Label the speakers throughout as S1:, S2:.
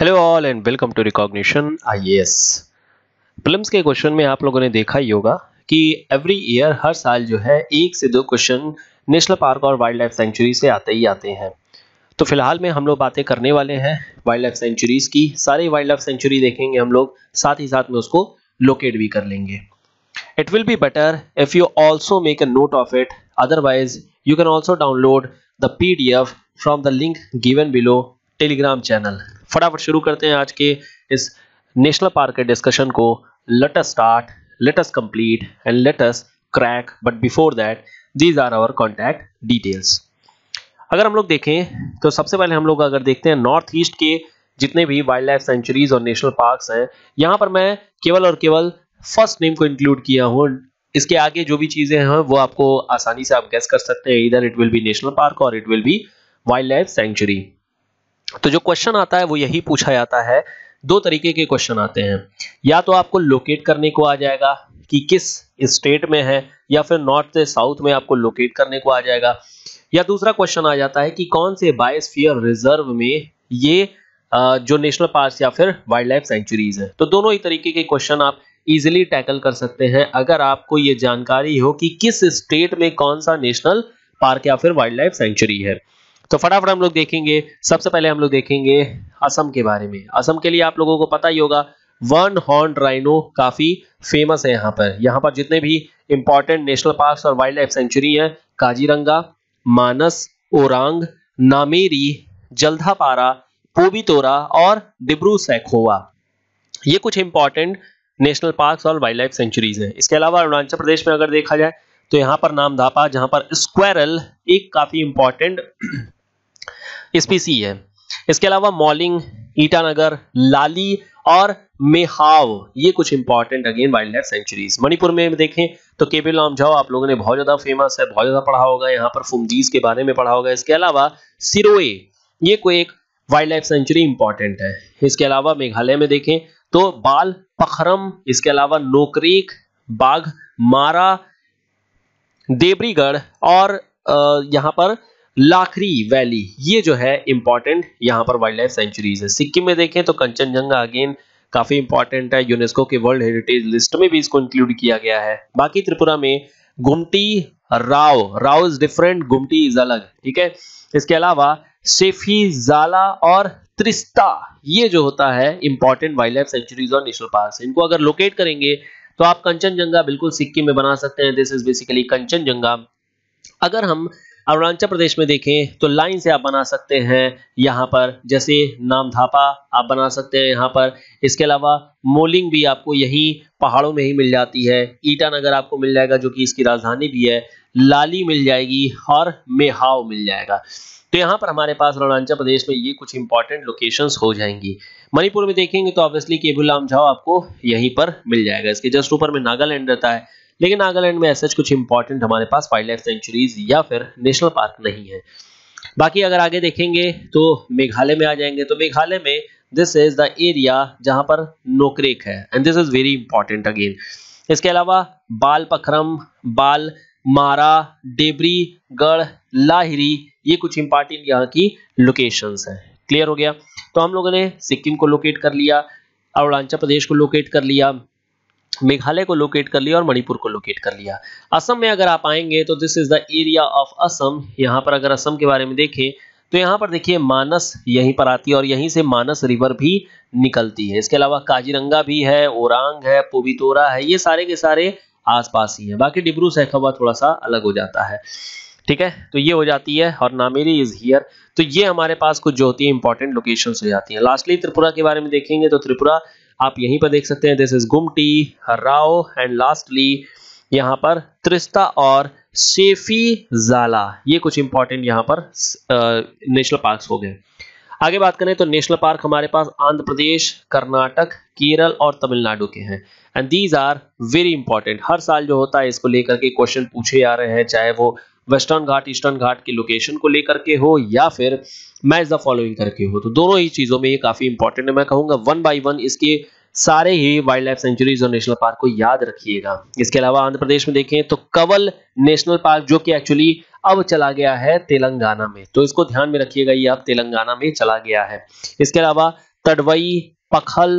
S1: hello all and welcome to recognition IAS prelims के question में आप लोगों ने देखा ही होगा कि एवरी ईयर हर साल जो है एक से दो क्वेश्चन नेशनल पार्क और वाइल्ड लाइफ सेंचुरी से आते ही आते हैं तो फिलहाल में हम लोग बातें करने वाले हैं वाइल्ड लाइफ सेंचुरीज की सारी वाइल्ड लाइफ सेंचुरी देखेंगे हम लोग साथ ही साथ में उसको लोकेट भी कर लेंगे it will be better if you also make a note of it otherwise you can also download the P D F from the link given below Telegram channel फटाफट शुरू करते हैं आज के इस नेशनल पार्क के डिस्कशन को let us start let us complete and let us crack but before that these are our contact details अगर हम लोग देखें तो सबसे पहले हम लोग अगर देखते हैं नॉर्थ ईस्ट के जितने भी वाइल्ड लाइफ सेंचुरीज और नेशनल पार्क हैं यहाँ पर मैं केवल और केवल फर्स्ट नेम को इंक्लूड किया हूँ इसके आगे जो भी चीज़ें हैं वो आपको आसानी से आप गैस कर सकते हैं इधर it will be national park और it will be wildlife sanctuary तो जो क्वेश्चन आता है वो यही पूछा जाता है दो तरीके के क्वेश्चन आते हैं या तो आपको लोकेट करने को आ जाएगा कि किस स्टेट में है या फिर नॉर्थ से साउथ में आपको लोकेट करने को आ जाएगा या दूसरा क्वेश्चन आ जाता है कि कौन से बायोस्फीयर रिजर्व में ये जो नेशनल पार्क या फिर वाइल्ड लाइफ सेंचुरीज है तो दोनों ही तरीके के क्वेश्चन आप इजिली टैकल कर सकते हैं अगर आपको ये जानकारी हो कि किस स्टेट में कौन सा नेशनल पार्क या फिर वाइल्ड लाइफ सेंचुरी है तो फटाफट हम लोग देखेंगे सबसे पहले हम लोग देखेंगे असम के बारे में असम के लिए आप लोगों को पता ही होगा वन हॉर्न राइनो काफी फेमस है यहाँ पर यहाँ पर जितने भी इंपॉर्टेंट नेशनल पार्क और वाइल्ड लाइफ सेंचुरी है काजीरंगा मानस ओरांग नामेरी जल्दापारा तोरा और डिब्रू सैखोवा ये कुछ इंपॉर्टेंट नेशनल पार्क और वाइल्ड लाइफ सेंचुरीज हैं इसके अलावा अरुणाचल प्रदेश में अगर देखा जाए तो यहाँ पर नामधापा जहाँ पर स्क्वायरल एक काफी इंपॉर्टेंट स्पीसी है इसके अलावा मॉलिंग ईटानगर लाली और मेहाव ये कुछ important again wildlife sanctuaries Manipur में देखें तो केबिल नाम जाओ आप लोगों ने बहुत ज्यादा फेमस है बहुत ज्यादा पढ़ा होगा यहाँ पर फुमजीज के बारे में पढ़ा होगा इसके अलावा सिरोए ये कोई एक वाइल्ड लाइफ सेंचुरी इंपॉर्टेंट है इसके अलावा मेघालय में देखें तो बाल पखरम इसके अलावा नोकरीक बाघ मारा देबरीगढ़ और यहाँ पर लाखरी वैली ये जो है इंपॉर्टेंट यहाँ पर वाइल्ड लाइफ सेंचुरीज है सिक्किम में देखें तो कंचनजंगा अगेन काफी इंपॉर्टेंट है यूनेस्को के वर्ल्ड हेरिटेज लिस्ट में भी इसको इंक्लूड किया गया है बाकी त्रिपुरा में Gumti Rowa Rowa is different Gumti is अलग ठीक है इसके अलावा सेफी जाला और त्रिस्ता ये जो होता है इंपॉर्टेंट वाइल्ड लाइफ सेंचुरीज और नेशनल पार्क इनको अगर लोकेट करेंगे तो आप कंचनजंगा बिल्कुल सिक्किम में बना सकते हैं दिस इज बेसिकली कंचनजंगा अगर हम अरुणाचल प्रदेश में देखें तो लाइन से आप बना सकते हैं यहाँ पर जैसे नाम धापा आप बना सकते हैं यहाँ पर इसके अलावा मोलिंग भी आपको यही पहाड़ों में ही मिल जाती है ईटानगर आपको मिल जाएगा जो कि इसकी राजधानी भी है लाली मिल जाएगी और मेहाव मिल जाएगा तो यहाँ पर हमारे पास अरुणाचल प्रदेश में ये कुछ इंपॉर्टेंट लोकेशंस हो जाएंगी मणिपुर में देखेंगे तो ऑब्वियसली केबुल आमझाव आपको यहीं पर मिल जाएगा इसके जस्ट ऊपर में नागालैंड रहता है लेकिन नागालैंड में ऐसा कुछ इंपॉर्टेंट हमारे पास वाइल्ड लाइफ सेंचुरीज या फिर नेशनल पार्क नहीं है बाकी अगर आगे देखेंगे तो मेघालय में आ जाएंगे तो मेघालय में दिस इज द एरिया जहां पर नोकरेक है and this is very important again इसके अलावा बाल पखरम बाल मारा डेबरी गढ़ लाहिरी ये कुछ इंपॉर्टेंट यहाँ की लोकेशन हैं क्लियर हो गया तो हम लोगों ने सिक्किम को लोकेट कर लिया अरुणाचल प्रदेश को लोकेट कर लिया मेघालय को लोकेट कर लिया और मणिपुर को लोकेट कर लिया असम में अगर आप आएंगे तो this is the area of Assam यहाँ पर अगर असम के बारे में देखें तो यहाँ पर देखिए मानस यहीं पर आती है और यहीं से मानस रिवर भी निकलती है इसके अलावा काजीरंगा भी है ओरांग है पोबितोरा है ये सारे के सारे आसपास ही है बाकी डिब्रू सैखवा थोड़ा सा अलग हो जाता है ठीक है तो ये हो जाती है और नामेरी इज हियर तो ये हमारे पास कुछ जो होती है इंपॉर्टेंट लोकेशन हो जाती है लास्टली त्रिपुरा के बारे में देखेंगे तो त्रिपुरा आप यहीं पर देख सकते हैं दिस इज गुमटी राव एंड लास्टली यहाँ पर त्रिस्ता और सेफी जाला ये कुछ इंपॉर्टेंट यहाँ पर नेशनल पार्क्स हो गए आगे बात करें तो नेशनल पार्क हमारे पास आंध्र प्रदेश कर्नाटक केरल और तमिलनाडु के हैं and these are very important हर साल जो होता है इसको लेकर के क्वेश्चन पूछे जा रहे हैं चाहे वो वेस्टर्न घाट ईस्टर्न घाट की लोकेशन को लेकर के हो या फिर मैच द फॉलोइंग करके हो तो दोनों ही चीज़ों में ये काफ़ी इंपॉर्टेंट है मैं कहूंगा वन बाई वन इसके सारे ही वाइल्ड लाइफ सेंचुरीज और नेशनल पार्क को याद रखिएगा इसके अलावा आंध्र प्रदेश में देखें तो कवल नेशनल पार्क जो कि एक्चुअली अब चला गया है तेलंगाना में तो इसको ध्यान में रखिएगा ये अब तेलंगाना में चला गया है इसके अलावा तडवई पखल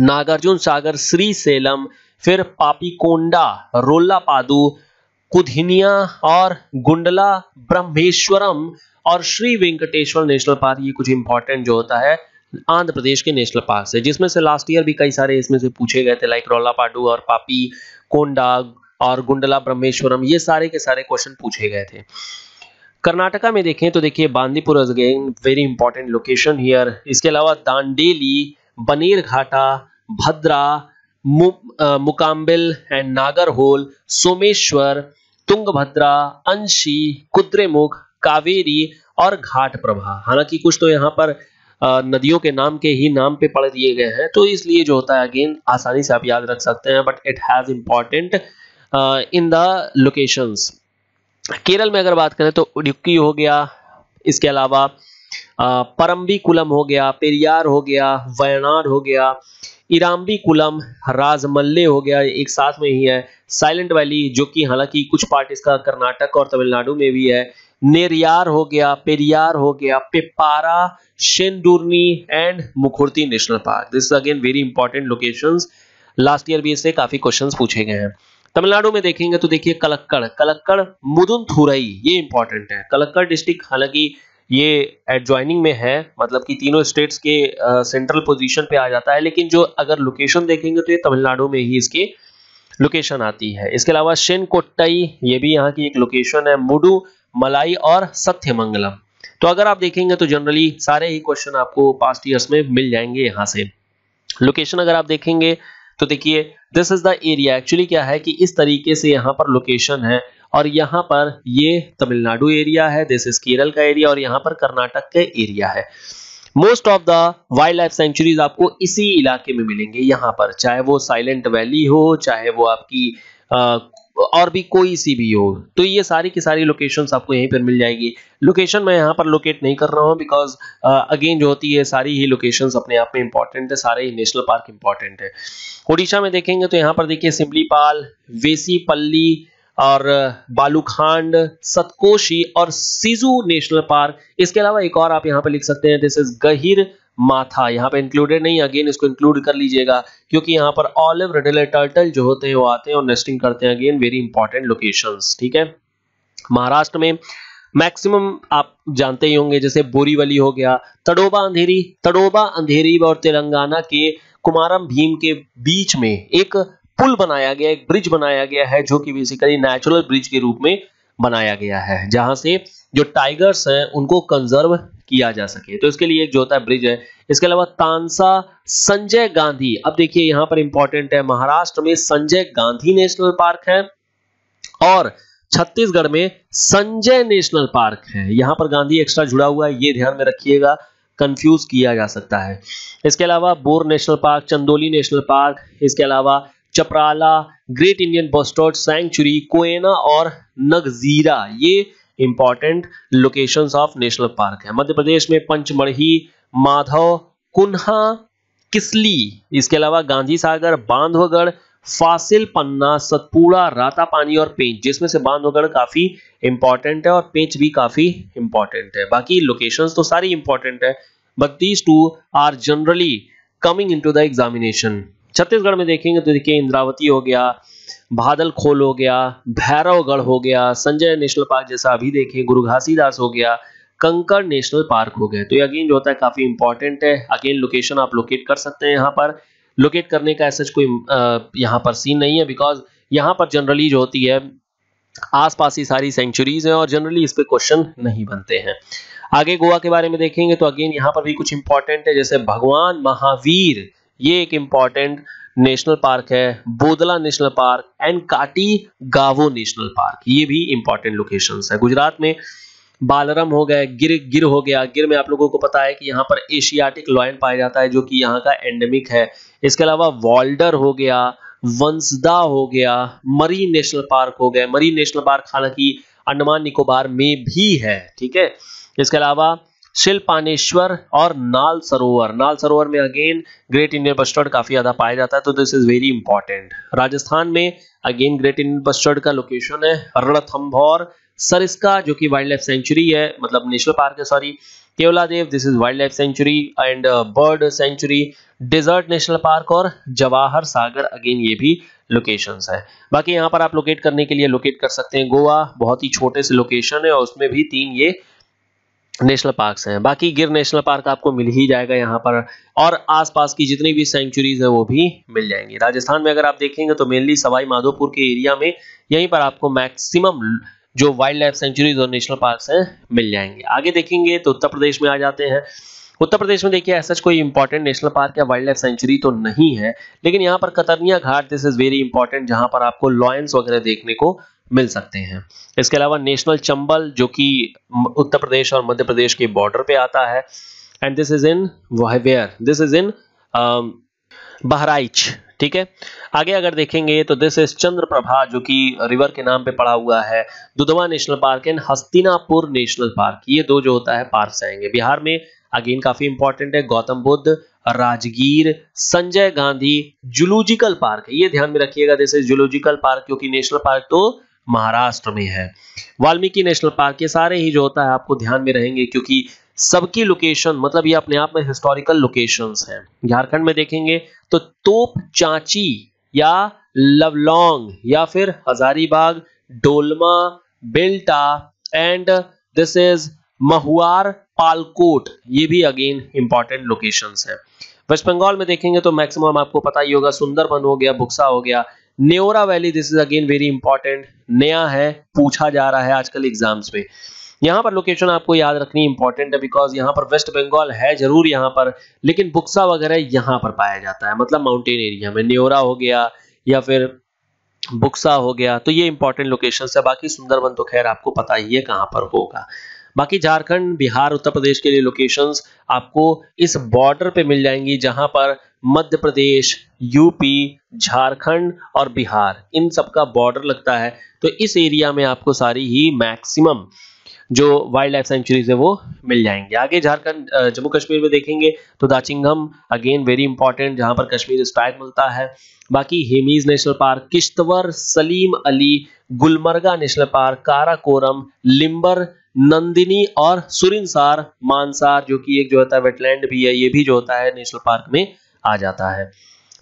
S1: नागार्जुन सागर श्री सेलम फिर पापीकोंडा रोल्लापादू कुधिनिया और गुंडला ब्रह्मेश्वरम और श्री वेंकटेश्वर नेशनल पार्क ये कुछ इंपॉर्टेंट जो होता है आंध्र प्रदेश के नेशनल पार्क है जिसमें से लास्ट ईयर भी कई सारे इसमें से पूछे गए थे लाइक रोला पाडू और पापी कोंडा और गुंडला ब्रह्मेश्वरम ये सारे के सारे क्वेश्चन पूछे गए थे कर्नाटका में देखें तो देखिए Bandipur is again very important location here इसके अलावा दांडेली बनेर घाटा भद्रा मु, मुकाम्बिल एंड नागरहोल सोमेश्वर तुंगभद्रा अंशी कुद्रेमुख कावेरी और घाट प्रभा हालांकि कुछ तो यहाँ पर नदियों के नाम के ही नाम पे पढ़ दिए गए हैं तो इसलिए जो होता है अगेन आसानी से आप याद रख सकते हैं but it has important in the locations Kerala में अगर बात करें तो उडुक्की हो गया इसके अलावा परम्बी कुलम हो गया पेरियार हो गया वयनाड हो गया कुलम राजमल्ले हो गया एक साथ में ही है साइलेंट वैली जो कि हालांकि कुछ पार्ट इसका कर्नाटक और तमिलनाडु में भी है नेरियार हो गया पेरियार हो गया Peppara Shendurney and Mukurthi national park this again very important location last year भी इससे काफी क्वेश्चन पूछे गए हैं तमिलनाडु में देखेंगे तो देखिए कलक्कड़ कलक्कड़ मुदुनथुरई ये इंपॉर्टेंट है कलक्कड़ डिस्ट्रिक्ट हालांकि ये एडजॉइनिंग में है मतलब कि तीनों स्टेट्स के सेंट्रल पोजीशन पे आ जाता है लेकिन जो अगर लोकेशन देखेंगे तो ये तमिलनाडु में ही इसके लोकेशन आती है इसके अलावा शेन कोट्टई ये भी यहाँ की एक लोकेशन है मुडू मलाई और सत्यमंगलम तो अगर आप देखेंगे तो जनरली सारे ही क्वेश्चन आपको पास्ट ईयर्स में मिल जाएंगे यहाँ से लोकेशन अगर आप देखेंगे तो देखिए this is the area actually क्या है कि इस तरीके से यहाँ पर लोकेशन है और यहाँ पर ये तमिलनाडु एरिया है दिस इज केरल का एरिया और यहाँ पर कर्नाटक का एरिया है most of the wildlife sanctuaries आपको इसी इलाके में मिलेंगे यहाँ पर चाहे वो साइलेंट वैली हो चाहे वो आपकी आ, और भी कोई सी भी हो तो ये सारी की सारी लोकेशंस आपको यहीं पर मिल जाएगी लोकेशन मैं यहाँ पर लोकेट नहीं कर रहा हूँ बिकॉज अगेन जो होती है सारी ही लोकेशंस अपने आप में इंपॉर्टेंट है सारे ही नेशनल पार्क इंपॉर्टेंट है ओडिशा में देखेंगे तो यहाँ पर देखिए सिमलीपाल वेसीपल्ली और बालूखांड सतकोशी और सीजू नेशनल पार्क इसके अलावा एक और आप यहाँ पर लिख सकते हैं दिस इज गहिर माथा यहाँ पे इंक्लूडेड नहीं अगेन इसको इंक्लूड कर लीजिएगा क्योंकि यहाँ पर ऑलिव रेडले टर्टल जो होते हैं वो आते हैं और नेस्टिंग करते हैं अगेन वेरी इंपॉर्टेंट लोकेशन ठीक है महाराष्ट्र में मैक्सिमम आप जानते ही होंगे जैसे बोरीवली हो गया तडोबा अंधेरी तडोबा अंधेरी और तेलंगाना के कुमारम भीम के बीच में एक पुल बनाया गया एक ब्रिज बनाया गया है जो कि बेसिकली नेचुरल ब्रिज के रूप में बनाया गया है जहां से जो टाइगर्स हैं उनको कंजर्व किया जा सके तो इसके लिए एक जो होता है ब्रिज है इसके अलावा तानसा संजय गांधी अब देखिए यहां पर इंपॉर्टेंट है महाराष्ट्र में संजय गांधी नेशनल पार्क है और छत्तीसगढ़ में संजय नेशनल पार्क है यहां पर गांधी एक्स्ट्रा जुड़ा हुआ है ये ध्यान में रखिएगा कंफ्यूज किया जा सकता है इसके अलावा Bor national park Chandoli national park इसके अलावा Chaprala great Indian bustard sanctuary Koyna और नगजीरा ये important locations of national park है मध्य प्रदेश में पंचमढ़ी माधव कुन्हा किसली इसके अलावा गांधी सागर बांधवगढ़ फासिल पन्ना सतपुड़ा रातापानी और पेंच जिसमें से बांधवगढ़ काफी इंपॉर्टेंट है और पेंच भी काफी इंपॉर्टेंट है बाकी लोकेशंस तो सारी इंपॉर्टेंट है but these two are generally coming into the examination Chhattisgarh में देखेंगे तो देखिए इंद्रावती हो गया भादल खोल हो गया भैरवगढ़ हो गया संजय नेशनल पार्क जैसा अभी देखें गुरु घासीदास हो गया कंकर नेशनल पार्क हो गया तो ये अगेन जो होता है काफी इंपॉर्टेंट है अगेन लोकेशन आप लोकेट कर सकते हैं यहाँ पर लोकेट करने का ऐसा कोई यहाँ पर सीन नहीं है बिकॉज यहाँ पर जनरली जो होती है आसपास ही सारी सेंचुरीज हैं और जनरली इस पे क्वेश्चन नहीं बनते हैं आगे गोवा के बारे में देखेंगे तो अगेन यहाँ पर भी कुछ इंपॉर्टेंट है जैसे भगवान महावीर ये एक इंपॉर्टेंट नेशनल पार्क है बोदला नेशनल पार्क एंड काटी गावो नेशनल पार्क ये भी इंपॉर्टेंट लोकेशन है गुजरात में बालरम हो गया गिर गिर हो गया गिर में आप लोगों को पता है कि यहाँ पर एशियाटिक लॉयन पाया जाता है जो कि यहाँ का एंडेमिक है इसके अलावा वॉल्डर हो गया वंसदा हो गया मरी नेशनल पार्क हो गया मरी नेशनल पार्क हालांकि अंडमान निकोबार में भी है ठीक है इसके अलावा शिल्पानेश्वर और नाल सरोवर नाल सरोवर में अगेन ग्रेट इंडियन बस्टर्ड काफी ज्यादा पाया जाता है तो this is very important Rajasthan में अगेन ग्रेट इंडियन बस्टर्ड का लोकेशन है रणथम्भौर सरिस्का जो कि वाइल्ड लाइफ सेंचुरी है मतलब नेशनल पार्क है sorry Keoladeo this is wildlife sanctuary and bird sanctuary desert national park और जवाहर सागर अगेन ये भी लोकेशन है बाकी यहाँ पर आप लोकेट करने के लिए लोकेट कर सकते हैं गोवा बहुत ही छोटे से लोकेशन है और उसमें भी तीन ये नेशनल पार्क्स हैं बाकी गिर नेशनल पार्क तो आपको मिल ही जाएगा यहाँ पर और आसपास की जितनी भी सेंचुरीज है वो भी मिल जाएंगी राजस्थान में अगर आप देखेंगे तो मेनली सवाई माधोपुर के एरिया में यहीं पर आपको मैक्सिमम जो वाइल्ड लाइफ सेंचुरीज और नेशनल पार्क हैं मिल जाएंगे आगे देखेंगे तो उत्तर प्रदेश में आ जाते हैं उत्तर प्रदेश में देखिए ऐसा कोई इंपॉर्टेंट नेशनल पार्क या वाइल्ड लाइफ सेंचुरी तो नहीं है लेकिन यहाँ पर Katarniaghat this is very important जहाँ पर आपको लॉयंस वगैरह देखने को मिल सकते हैं इसके अलावा नेशनल चंबल जो कि उत्तर प्रदेश और मध्य प्रदेश के बॉर्डर पे आता है and this is in where this is in Bahraich ठीक है आगे अगर देखेंगे तो दिस इज चंद्रप्रभा जो कि रिवर के नाम पे पड़ा हुआ है Dudhwa national park and Hastinapur national park ये दो जो होता है पार्क आएंगे बिहार में अगेन काफी इंपॉर्टेंट है गौतम बुद्ध राजगीर संजय गांधी जुलोजिकल पार्क ये ध्यान में रखिएगा दिस इज जूलॉजिकल पार्क क्योंकि नेशनल पार्क तो महाराष्ट्र में है वाल्मीकि नेशनल पार्क ये सारे ही जो होता है आपको ध्यान में रहेंगे क्योंकि सबकी लोकेशन मतलब ये अपने आप में हिस्टोरिकल लोकेशंस हैं झारखंड में देखेंगे तो तोप चाची या लवलोंग या फिर हजारीबाग डोलमा बेल्टा and this is Mahuar Palkot ये भी अगेन इंपॉर्टेंट लोकेशंस हैं वेस्ट बंगाल में देखेंगे तो मैक्सिमम आपको पता ही होगा सुंदरबन हो गया बुक्सा हो गया Neora valley this is again very important नया है पूछा जा रहा है आजकल एग्जाम्स में यहां पर लोकेशन आपको याद रखनी इंपॉर्टेंट है बिकॉज यहां पर वेस्ट बंगाल है जरूर यहां पर लेकिन बुक्सा वगैरह यहां पर पाया जाता है मतलब माउंटेन एरिया में न्योरा हो गया या फिर बुक्सा हो गया तो ये इंपॉर्टेंट लोकेशन है बाकी सुंदरबन तो खैर आपको पता ही है कहां पर होगा बाकी झारखंड बिहार उत्तर प्रदेश के लिए लोकेशंस आपको इस बॉर्डर पे मिल जाएंगी जहां पर मध्य प्रदेश यूपी झारखंड और बिहार इन सब का बॉर्डर लगता है तो इस एरिया में आपको सारी ही मैक्सिमम जो वाइल्ड लाइफ सेंचुरीज है वो मिल जाएंगे आगे झारखंड जम्मू कश्मीर में देखेंगे तो दाचिंगम अगेन वेरी इंपॉर्टेंट जहां पर कश्मीर स्टाइल मिलता है बाकी Hemis national park Kishtwar Salim Ali Gulmarg national park Karakoram Limber Nandini और सुरिनसार मानसार जो कि एक जो होता है वेटलैंड भी है ये भी जो होता है नेशनल पार्क में आ जाता है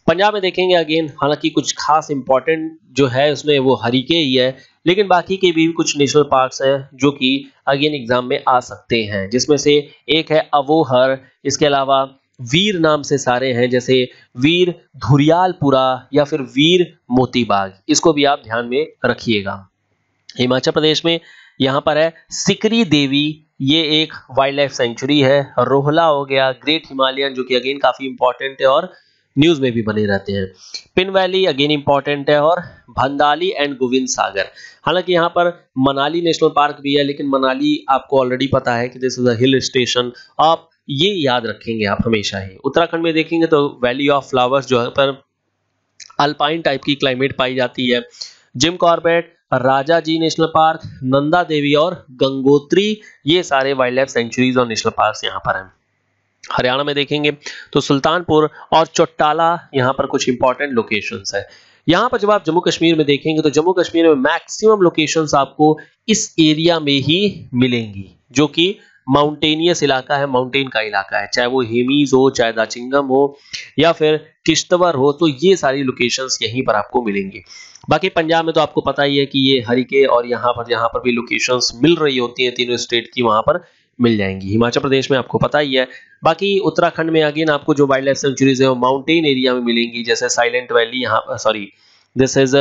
S1: पंजाब में देखेंगे अगेन हालांकि कुछ खास इंपॉर्टेंट जो है उसमें वो हरीके ही है लेकिन बाकी के भी कुछ नेशनल पार्क्स हैं जो कि अगेन एग्जाम में आ सकते हैं जिसमें से एक है अवोहर इसके अलावा वीर नाम से सारे हैं जैसे वीर धुरियालपुरा या फिर वीर मोतीबाग इसको भी आप ध्यान में रखिएगा हिमाचल प्रदेश में यहाँ पर है सिकरी देवी ये एक वाइल्ड लाइफ सेंचुरी है रोहला हो गया ग्रेट हिमालयन जो कि अगेन काफी इंपॉर्टेंट है और न्यूज में भी बने रहते हैं पिन वैली अगेन इंपॉर्टेंट है और भंडाली एंड गोविंद सागर हालांकि यहाँ पर मनाली नेशनल पार्क भी है लेकिन मनाली आपको ऑलरेडी पता है कि this is a hill station आप ये याद रखेंगे आप हमेशा ही उत्तराखंड में देखेंगे तो वैली ऑफ फ्लावर्स जो है पर अल्पाइन टाइप की क्लाइमेट पाई जाती है Jim Corbett Rajaji national park Nanda Devi और गंगोत्री ये सारे वाइल्ड लाइफ सेंचुरीज और नेशनल पार्क यहाँ पर हैं हरियाणा में देखेंगे तो सुल्तानपुर और चौटाला यहाँ पर कुछ इंपॉर्टेंट लोकेशन है यहाँ पर जब आप जम्मू कश्मीर में देखेंगे तो जम्मू कश्मीर में मैक्सिमम लोकेशंस आपको इस एरिया में ही मिलेंगी जो कि माउंटेनियस इलाका है माउंटेन का इलाका है चाहे वो हेमीज हो चाहे दाचिंगम हो या फिर किश्तवर हो तो ये सारी लोकेशंस यहीं पर आपको मिलेंगी बाकी पंजाब में तो आपको पता ही है कि ये हरिके और यहाँ पर यहाँ पर भी लोकेशंस मिल रही होती हैं तीनों स्टेट की वहाँ पर मिल जाएंगी हिमाचल प्रदेश में आपको पता ही है बाकी उत्तराखंड में अगेन आपको जो वाइल्ड लाइफ सेंचुरीज है वो माउंटेन एरिया में मिलेंगी जैसे साइलेंट वैली यहाँ sorry this is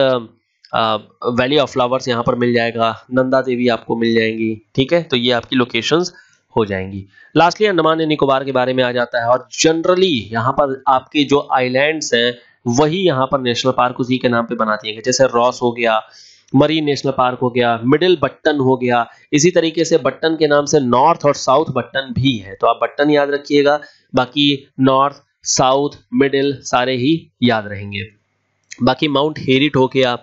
S1: valley of flowers यहाँ पर मिल जाएगा नंदा देवी आपको मिल जाएंगी ठीक है तो ये आपकी लोकेशंस हो जाएंगी लास्टली अंडमान एंड निकोबार के बारे में आ जाता है और जनरली यहाँ पर आपके जो आइलैंड्स हैं वही यहाँ पर नेशनल पार्क उसी के नाम पे बना दिए जैसे रॉस हो गया मरीन नेशनल पार्क हो गया मिडिल बट्टन हो गया इसी तरीके से बट्टन के नाम से नॉर्थ और साउथ बट्टन भी है तो आप बट्टन याद रखिएगा बाकी नॉर्थ साउथ मिडिल सारे ही याद रहेंगे बाकी माउंट हेरिट हो गया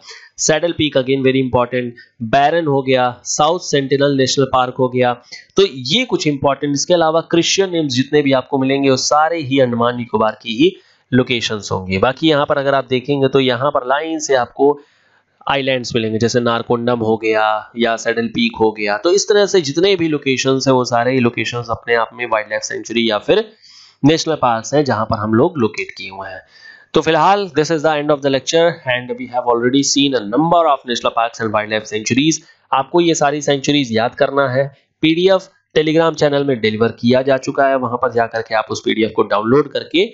S1: saddle peak again very important barren हो गया साउथ सेंटिनल नेशनल पार्क हो गया तो ये कुछ इंपॉर्टेंट इसके अलावा क्रिश्चियन नेम्स जितने भी आपको मिलेंगे वो सारे ही अंडमान निकोबार की ही लोकेशंस होंगे बाकी यहाँ पर अगर आप देखेंगे तो यहाँ पर लाइन से आपको आइलैंड्स मिलेंगे जैसे नारकोंडम हो गया या सैडल पीक हो गया तो इस तरह से जितने भी लोकेशन है वो सारे लोकेशन अपने आप में वाइल्ड लाइफ सेंचुरी या फिर नेशनल पार्क है जहां पर हम लोग लोकेट किए हुए हैं तो फिलहाल this is the end of the lecture and we have already seen a number of national parks and wildlife sanctuaries आपको ये सारी सेंचुरीज याद करना है पीडीएफ टेलीग्राम चैनल में डिलीवर किया जा चुका है वहां पर जाकर के आप उस पीडीएफ को डाउनलोड करके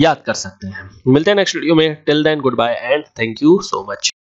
S1: याद कर सकते हैं मिलते हैं नेक्स्ट वीडियो में till then good bye and thank you so much